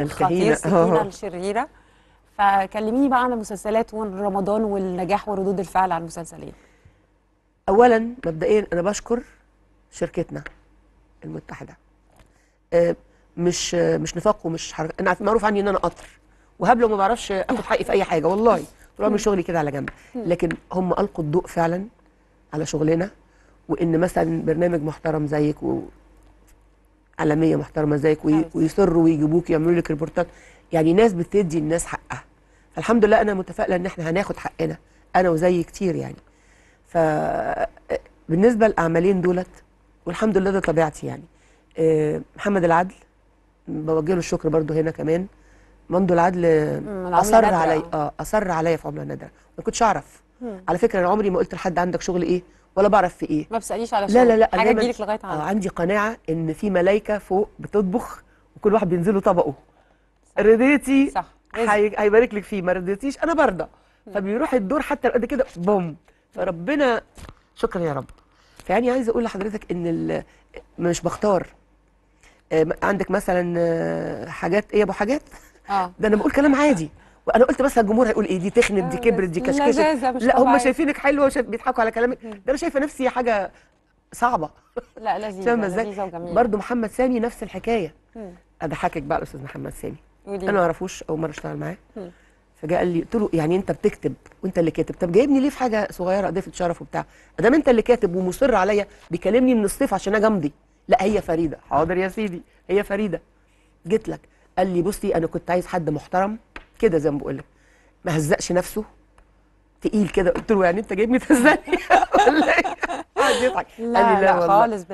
الخطير سكينة الشريرة فكلميني بقى عن المسلسلات ورمضان والنجاح وردود الفعل على المسلسلين أولا مبدئيا أنا بشكر شركتنا المتحدة آه، مش مش نفاق ومش حر... أنا معروف عني إن أنا قطر وهبل وما بعرفش آخد حقي في أي حاجة والله طول عمري شغلي كده على جنب لكن هم ألقوا الضوء فعلا على شغلنا وإن مثلا برنامج محترم زيك و عالميه محترمه زيك طيب. ويصروا ويجيبوك يعملوا لك ريبورتات يعني ناس بتدي الناس حقها الحمد لله انا متفائله ان احنا هناخد حقنا انا وزي كتير يعني ف بالنسبه للاعمالين دولت والحمد لله ده طبيعتي يعني آه، محمد العدل بوجه له الشكر برده هنا كمان منذ العدل اصر علي اه اصر عليا في عمله نادره ما كنتش اعرف مم. على فكره انا عمري ما قلت لحد عندك شغل ايه ولا بعرف في ايه ما بتسالنيش على شغل لا لا لا حاجه تجيلك لغايه عندي آه، عندي قناعه ان في ملايكه فوق بتطبخ وكل واحد بينزل له طبقه رضيتي صح هيبارك لك فيه ما رضيتيش انا برضى فبيروح الدور حتى لو قد كده بوم فربنا شكرا يا رب فيعني عايزه اقول لحضرتك ان مش بختار آه، عندك مثلا آه، حاجات ايه يا ابو حاجات آه. ده انا بقول كلام عادي وانا قلت بس الجمهور هيقول ايه دي تخنت دي آه، كبرت دي كشكشه لا هم شايفينك حلوه وشايف بيضحكوا على كلامك ده انا شايفه نفسي حاجه صعبه لا لذيذه لذيذه وجميله برضه محمد سامي نفس الحكايه اضحكك بقى الاستاذ محمد سامي انا ما اعرفوش اول مره اشتغل معاه فجاء قال لي قلت له يعني انت بتكتب وانت اللي كاتب طب جايبني ليه في حاجه صغيره اضيفه شرف وبتاع ادام انت اللي كاتب ومصر عليا بيكلمني من الصيف عشان انا جامدي لا هي فريده حاضر يا سيدي هي فريده جيت لك قال لي بصي انا كنت عايز حد محترم كده زي ما بقول لك ما هزقش نفسه تقيل كده قلت له يعني انت جايبني تهزقني ولا ايه؟ قعد يضحك قال لي لا, لا خالص